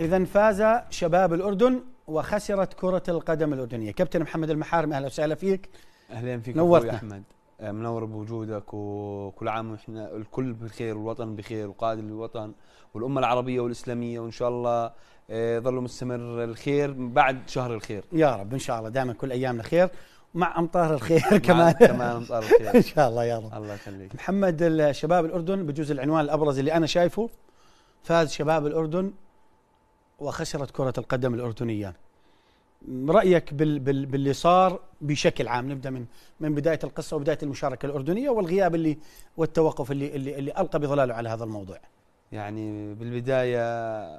إذا فاز شباب الأردن وخسرت كرة القدم الأردنية كابتن محمد المحارم أهلا وسهلا فيك أهلا فيك نورتنا أحمد آه، منور بوجودك وكل عام واحنا الكل بخير والوطن بخير وقائد الوطن والامه العربيه والاسلاميه وان شاء الله آه، يظل مستمر الخير بعد شهر الخير يا رب ان شاء الله دائما كل ايامنا خير مع امطار الخير كمان كمان امطار الخير ان شاء الله يا رب الله يخليك محمد الشباب الاردن بجوز العنوان الابرز اللي انا شايفه فاز شباب الاردن وخسرت كرة القدم الأردنية رأيك بال بال باللي صار بشكل عام نبدأ من من بداية القصة وبداية المشاركة الأردنية والغياب اللي والتوقف اللي اللي, اللي ألقى بظلاله على هذا الموضوع يعني بالبداية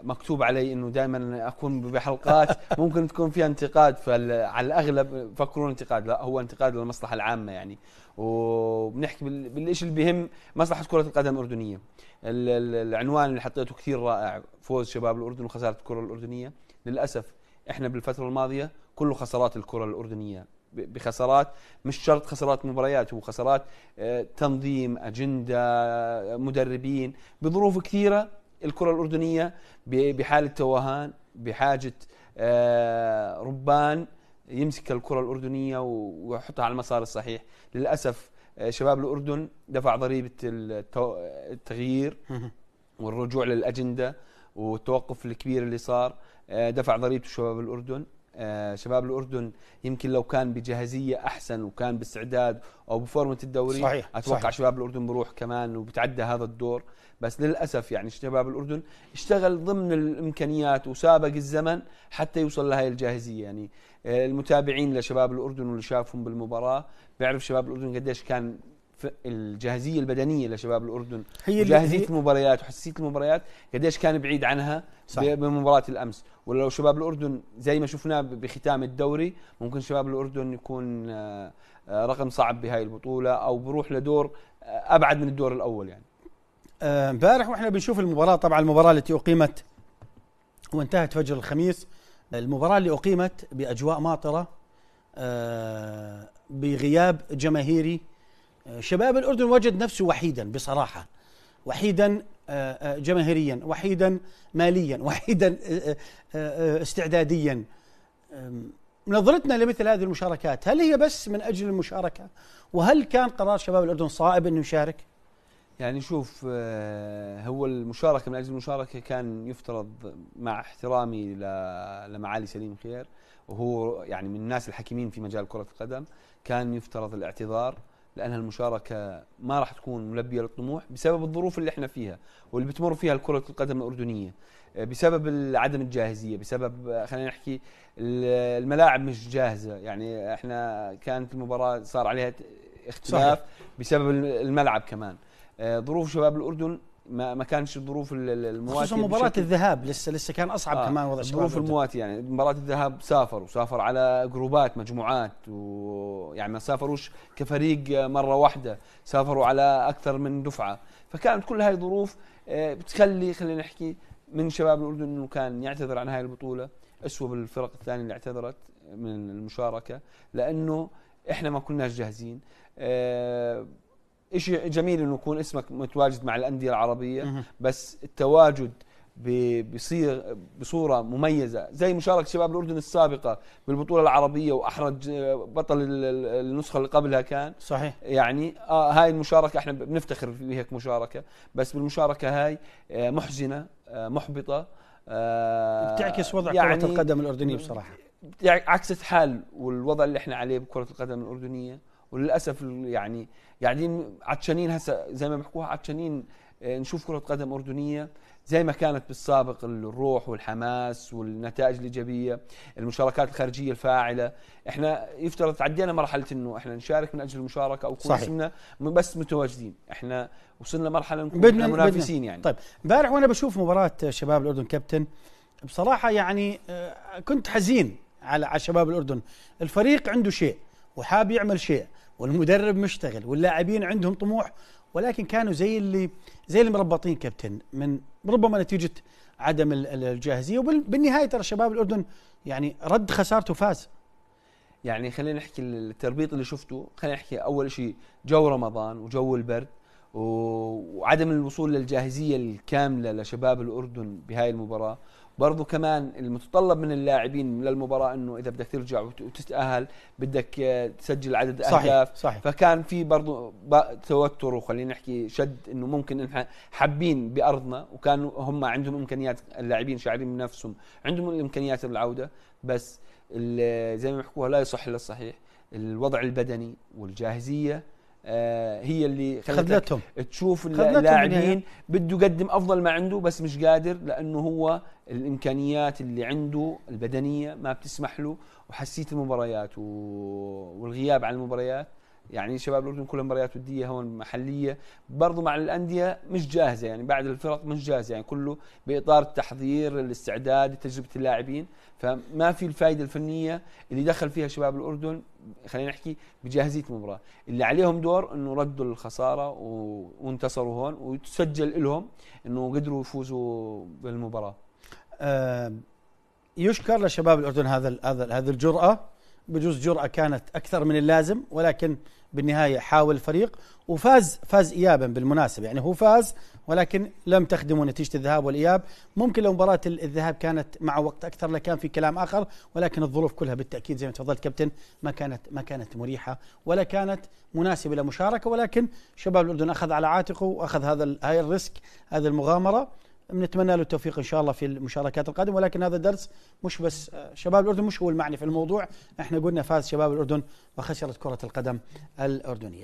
مكتوب علي أنه دائما أكون بحلقات ممكن تكون فيها انتقاد فعلى الأغلب فكروا انتقاد لا هو انتقاد للمصلحة العامة يعني وبنحكي بالشيء اللي بهم مصلحة كرة القدم الأردنية العنوان اللي حطيته كثير رائع فوز شباب الأردن وخسارة الكرة الأردنية للأسف إحنا بالفترة الماضية كله خسارات الكرة الأردنية بخسارات مش شرط خسارات مباريات هو خسارات آه، تنظيم اجنده آه، مدربين بظروف كثيره الكره الاردنيه بحاله توهان بحاجه آه، ربان يمسك الكره الاردنيه ويحطها على المسار الصحيح للاسف شباب الاردن دفع ضريبه التغيير والرجوع للاجنده والتوقف الكبير اللي صار دفع ضريبته شباب الاردن آه، شباب الاردن يمكن لو كان بجاهزيه احسن وكان باستعداد او بفورمه الدوري صحيح اتوقع صحيح شباب الاردن بروح كمان وبتعدى هذا الدور بس للاسف يعني شباب الاردن اشتغل ضمن الامكانيات وسابق الزمن حتى يوصل لهي الجاهزيه يعني آه، المتابعين لشباب الاردن واللي شافهم بالمباراه بيعرف شباب الاردن قديش كان الجاهزيه البدنيه لشباب الاردن هي جاهزيه المباريات وحساسيه المباريات قديش كان بعيد عنها صحيح. بمباراه الامس ولو شباب الاردن زي ما شفناه بختام الدوري ممكن شباب الاردن يكون آه، آه، رقم صعب بهاي البطوله او بروح لدور آه، ابعد من الدور الاول يعني امبارح واحنا بنشوف المباراه طبعا المباراه التي اقيمت وانتهت فجر الخميس المباراه اللي اقيمت باجواء ماطره بغياب جماهيري شباب الأردن وجد نفسه وحيدا بصراحة وحيدا آه، آه، جماهيريا وحيدا ماليا وحيدا آه، استعداديا نظرتنا لمثل هذه المشاركات هل هي بس من أجل المشاركة وهل كان قرار شباب الأردن صائب أنه يشارك يعني شوف هو المشاركة من أجل المشاركة كان يفترض مع احترامي لمعالي سليم خير وهو يعني من الناس الحكيمين في مجال كرة القدم كان يفترض الاعتذار لان المشاركه ما راح تكون ملبيه للطموح بسبب الظروف اللي احنا فيها واللي بتمر فيها الكرة القدم الاردنيه آه، بسبب عدم الجاهزيه بسبب آه، خلينا نحكي الملاعب مش جاهزه يعني احنا كانت المباراه صار عليها اختلاف صحيح. بسبب الملعب كمان آه، ظروف شباب الاردن ما ما كانش الظروف المواتيه خصوصا مباراه الذهاب لسه لسه كان اصعب آه كمان وضع الظروف المواتيه يعني مباراه الذهاب سافروا سافر على جروبات مجموعات ويعني ما سافروش كفريق مره واحده سافروا على اكثر من دفعه فكانت كل هاي الظروف آه، بتخلي خلينا نحكي من شباب الاردن انه كان يعتذر عن هاي البطوله اسوء بالفرق الثانيه اللي اعتذرت من المشاركه لانه احنا ما كناش جاهزين آه، شيء جميل انه يكون اسمك متواجد مع الانديه العربيه بس التواجد بصير بصوره مميزه زي مشاركه شباب الاردن السابقه بالبطوله العربيه واحرج بطل النسخه اللي قبلها كان صحيح يعني آه هاي المشاركه احنا بنفتخر بها مشاركه بس بالمشاركه هاي آه، محزنه آه، محبطه آه، بتعكس وضع يعني كره القدم الاردنيه بصراحه عكست حال والوضع اللي احنا عليه بكره القدم الاردنيه وللاسف يعني قاعدين عطشانين هسه زي ما بيحكوها عطشانين آه، نشوف كره قدم اردنيه زي ما كانت بالسابق الروح والحماس والنتائج الايجابيه المشاركات الخارجيه الفاعله احنا يفترض تعدينا مرحله انه احنا نشارك من اجل المشاركه او كل بس متواجدين احنا وصلنا مرحله نكون بدنا منافسين بدنا. يعني طيب امبارح وانا بشوف مباراه شباب الاردن كابتن بصراحه يعني آه، كنت حزين على على شباب الاردن الفريق عنده شيء وحاب يعمل شيء والمدرب مشتغل واللاعبين عندهم طموح ولكن كانوا زي اللي زي المربطين كابتن من ربما نتيجه عدم الجاهزيه وبالنهايه ترى شباب الاردن يعني رد خسارته فاز يعني خلينا نحكي التربيط اللي شفته خلينا نحكي اول شيء جو رمضان وجو البرد وعدم الوصول للجاهزية الكاملة لشباب الأردن بهاي المباراة برضو كمان المتطلب من اللاعبين للمباراة انه اذا بدك ترجع وتتأهل بدك آه، تسجل عدد اهداف صحيح صحيح فكان في برضو توتر وخلينا نحكي شد انه ممكن نحن حابين بارضنا وكانوا هم عندهم امكانيات اللاعبين شاعرين بنفسهم عندهم الامكانيات للعودة بس زي ما بيحكوها لا يصح الا الصحيح الوضع البدني والجاهزية آه، هي اللي خذلتهم تشوف يعني. اللاعبين بده يقدم افضل ما عنده بس مش قادر لانه هو الامكانيات اللي عنده البدنيه ما بتسمح له وحسيت المباريات والغياب عن المباريات يعني شباب الاردن كلها مباريات وديه هون محليه برضو مع الانديه مش جاهزه يعني بعد الفرق مش جاهزه يعني كله باطار التحضير الاستعداد تجربه اللاعبين فما في الفائده الفنيه اللي دخل فيها شباب الاردن خلينا نحكي بجاهزيه المباراه اللي عليهم دور انه ردوا الخساره وانتصروا هون وتسجل لهم انه قدروا يفوزوا بالمباراه آه، يشكر لشباب الاردن هذا هذا هذه الجراه بجوز جرأة كانت أكثر من اللازم ولكن بالنهاية حاول الفريق وفاز فاز إيابا بالمناسبة يعني هو فاز ولكن لم تخدمه نتيجة الذهاب والإياب ممكن لو مباراة الذهاب كانت مع وقت أكثر لكان في كلام آخر ولكن الظروف كلها بالتأكيد زي ما تفضلت كابتن ما كانت ما كانت مريحة ولا كانت مناسبة لمشاركة ولكن شباب الأردن أخذ على عاتقه وأخذ هذا هاي الريسك هذه المغامرة بنتمنى له التوفيق ان شاء الله في المشاركات القادمه ولكن هذا الدرس مش بس شباب الاردن مش هو المعني في الموضوع احنا قلنا فاز شباب الاردن وخسرت كره القدم الاردنيه